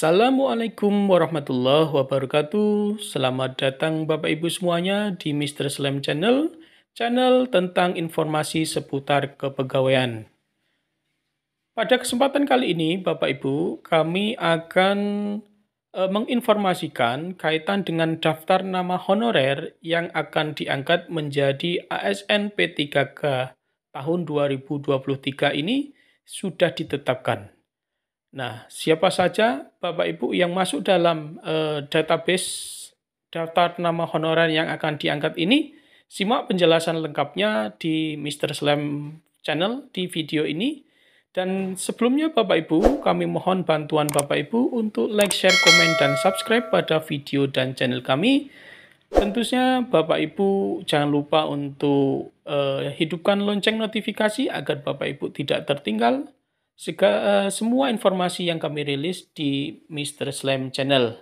Assalamualaikum warahmatullahi wabarakatuh. Selamat datang Bapak Ibu semuanya di Mr. Slam Channel, channel tentang informasi seputar kepegawaian. Pada kesempatan kali ini Bapak Ibu, kami akan e, menginformasikan kaitan dengan daftar nama honorer yang akan diangkat menjadi ASN P3K tahun 2023 ini sudah ditetapkan. Nah, siapa saja Bapak Ibu yang masuk dalam eh, database daftar nama honorer yang akan diangkat ini, simak penjelasan lengkapnya di Mr. Slam channel di video ini. Dan sebelumnya Bapak Ibu, kami mohon bantuan Bapak Ibu untuk like, share, komen, dan subscribe pada video dan channel kami. Tentunya Bapak Ibu jangan lupa untuk eh, hidupkan lonceng notifikasi agar Bapak Ibu tidak tertinggal Sega, uh, semua informasi yang kami rilis di Mr. Slam Channel.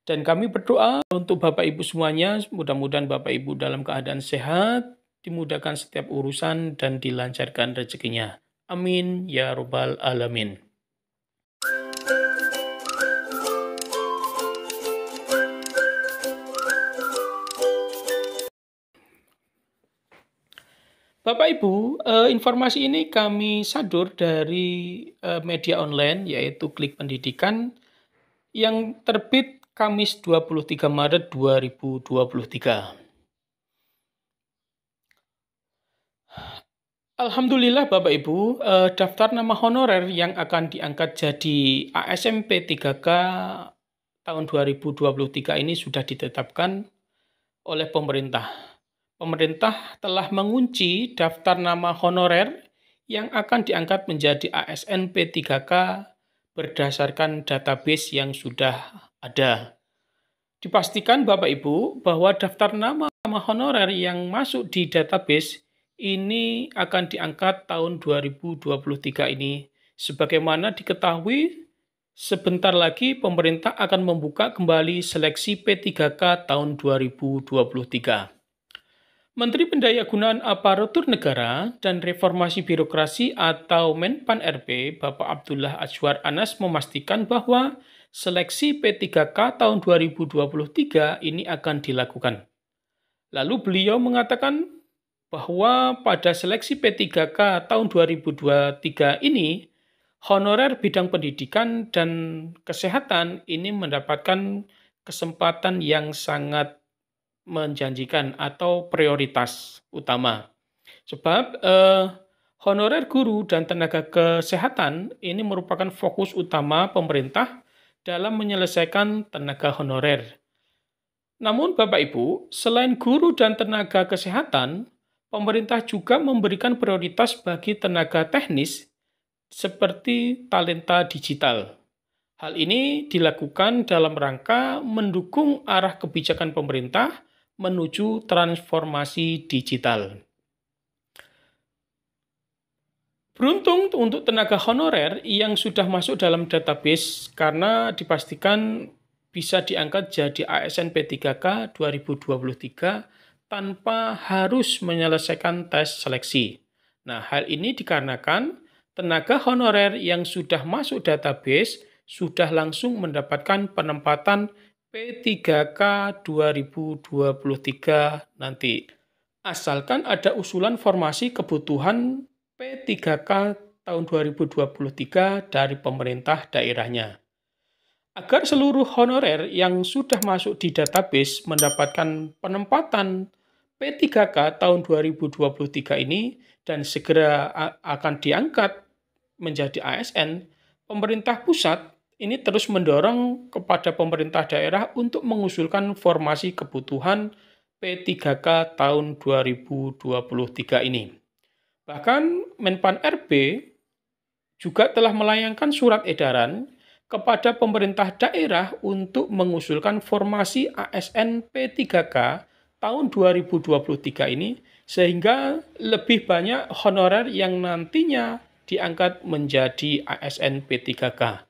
Dan kami berdoa untuk Bapak Ibu semuanya, mudah-mudahan Bapak Ibu dalam keadaan sehat, dimudahkan setiap urusan, dan dilancarkan rezekinya. Amin ya Rabbal 'Alamin. Bapak Ibu, eh, informasi ini kami sadur dari eh, media online yaitu Klik Pendidikan yang terbit Kamis 23 Maret 2023. Alhamdulillah Bapak Ibu, eh, daftar nama honorer yang akan diangkat jadi ASMP 3K tahun 2023 ini sudah ditetapkan oleh pemerintah pemerintah telah mengunci daftar nama honorer yang akan diangkat menjadi ASN P3K berdasarkan database yang sudah ada. Dipastikan Bapak Ibu bahwa daftar nama honorer yang masuk di database ini akan diangkat tahun 2023 ini. Sebagaimana diketahui, sebentar lagi pemerintah akan membuka kembali seleksi P3K tahun 2023. Menteri Pendayagunaan Aparatur Negara dan Reformasi Birokrasi atau Menpan RB Bapak Abdullah Azwar Anas memastikan bahwa seleksi P3K tahun 2023 ini akan dilakukan. Lalu beliau mengatakan bahwa pada seleksi P3K tahun 2023 ini honorer bidang pendidikan dan kesehatan ini mendapatkan kesempatan yang sangat menjanjikan atau prioritas utama. Sebab eh, honorer guru dan tenaga kesehatan ini merupakan fokus utama pemerintah dalam menyelesaikan tenaga honorer. Namun Bapak Ibu, selain guru dan tenaga kesehatan, pemerintah juga memberikan prioritas bagi tenaga teknis seperti talenta digital. Hal ini dilakukan dalam rangka mendukung arah kebijakan pemerintah menuju transformasi digital. Beruntung untuk tenaga honorer yang sudah masuk dalam database karena dipastikan bisa diangkat jadi ASN P3K 2023 tanpa harus menyelesaikan tes seleksi. Nah, hal ini dikarenakan tenaga honorer yang sudah masuk database sudah langsung mendapatkan penempatan P3K 2023 nanti. Asalkan ada usulan formasi kebutuhan P3K tahun 2023 dari pemerintah daerahnya. Agar seluruh honorer yang sudah masuk di database mendapatkan penempatan P3K tahun 2023 ini dan segera akan diangkat menjadi ASN, pemerintah pusat ini terus mendorong kepada pemerintah daerah untuk mengusulkan formasi kebutuhan P3K tahun 2023 ini. Bahkan Menpan RB juga telah melayangkan surat edaran kepada pemerintah daerah untuk mengusulkan formasi ASN P3K tahun 2023 ini sehingga lebih banyak honorer yang nantinya diangkat menjadi ASN P3K.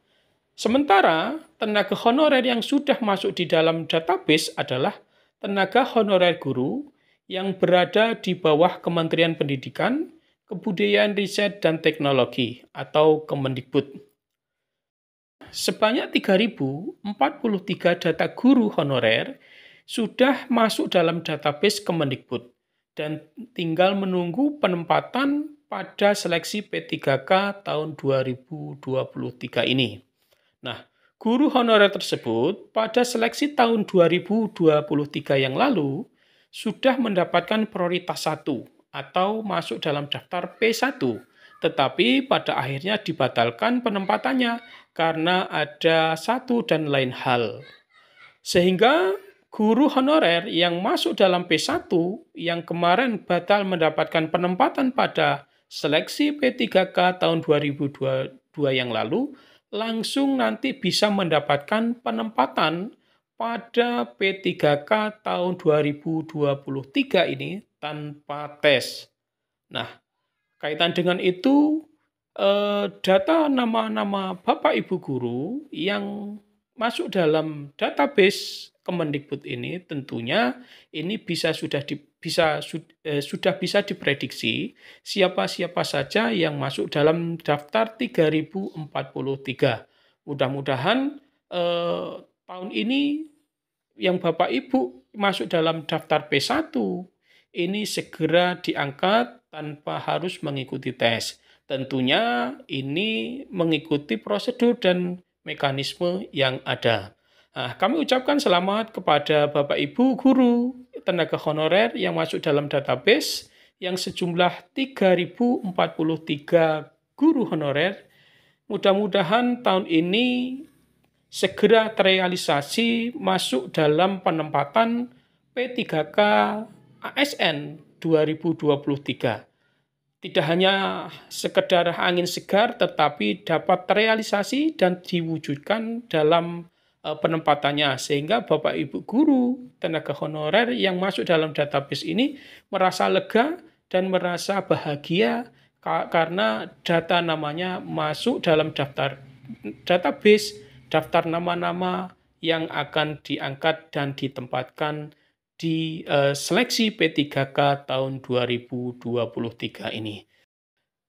Sementara tenaga honorer yang sudah masuk di dalam database adalah tenaga honorer guru yang berada di bawah Kementerian Pendidikan, Kebudayaan Riset dan Teknologi atau Kemendikbud. Sebanyak 3.043 data guru honorer sudah masuk dalam database Kemendikbud dan tinggal menunggu penempatan pada seleksi P3K tahun 2023 ini. Nah, guru honorer tersebut pada seleksi tahun 2023 yang lalu sudah mendapatkan prioritas satu atau masuk dalam daftar P1, tetapi pada akhirnya dibatalkan penempatannya karena ada satu dan lain hal. Sehingga guru honorer yang masuk dalam P1 yang kemarin batal mendapatkan penempatan pada seleksi P3K tahun 2022 yang lalu langsung nanti bisa mendapatkan penempatan pada P3K tahun 2023 ini tanpa tes. Nah, kaitan dengan itu eh, data nama-nama Bapak Ibu guru yang masuk dalam database Kemendikbud ini tentunya ini bisa sudah di bisa eh, sudah bisa diprediksi siapa-siapa saja yang masuk dalam daftar 3043. Mudah-mudahan eh, tahun ini yang Bapak Ibu masuk dalam daftar P1 ini segera diangkat tanpa harus mengikuti tes. Tentunya ini mengikuti prosedur dan mekanisme yang ada. Nah, kami ucapkan selamat kepada Bapak Ibu guru tenaga honorer yang masuk dalam database yang sejumlah 3043 guru honorer. Mudah-mudahan tahun ini segera terrealisasi masuk dalam penempatan P3K ASN 2023. Tidak hanya sekedar angin segar tetapi dapat terrealisasi dan diwujudkan dalam Eh, penempatannya sehingga Bapak Ibu guru, tenaga honorer yang masuk dalam database ini merasa lega dan merasa bahagia karena data namanya masuk dalam daftar database, daftar nama-nama yang akan diangkat dan ditempatkan di eh, seleksi P3K tahun 2023 ini.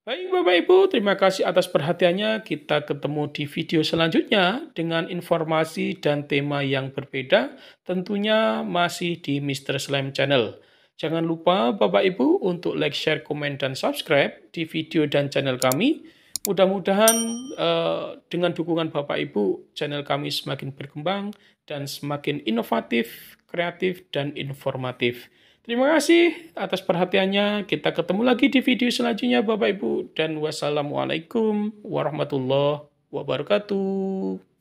Baik Bapak Ibu, terima kasih atas perhatiannya. Kita ketemu di video selanjutnya dengan informasi dan tema yang berbeda, tentunya masih di Mr. Slam Channel. Jangan lupa Bapak Ibu untuk like, share, komen, dan subscribe di video dan channel kami. Mudah-mudahan eh, dengan dukungan Bapak Ibu, channel kami semakin berkembang dan semakin inovatif, kreatif, dan informatif. Terima kasih atas perhatiannya. Kita ketemu lagi di video selanjutnya, Bapak Ibu, dan wassalamualaikum warahmatullahi wabarakatuh.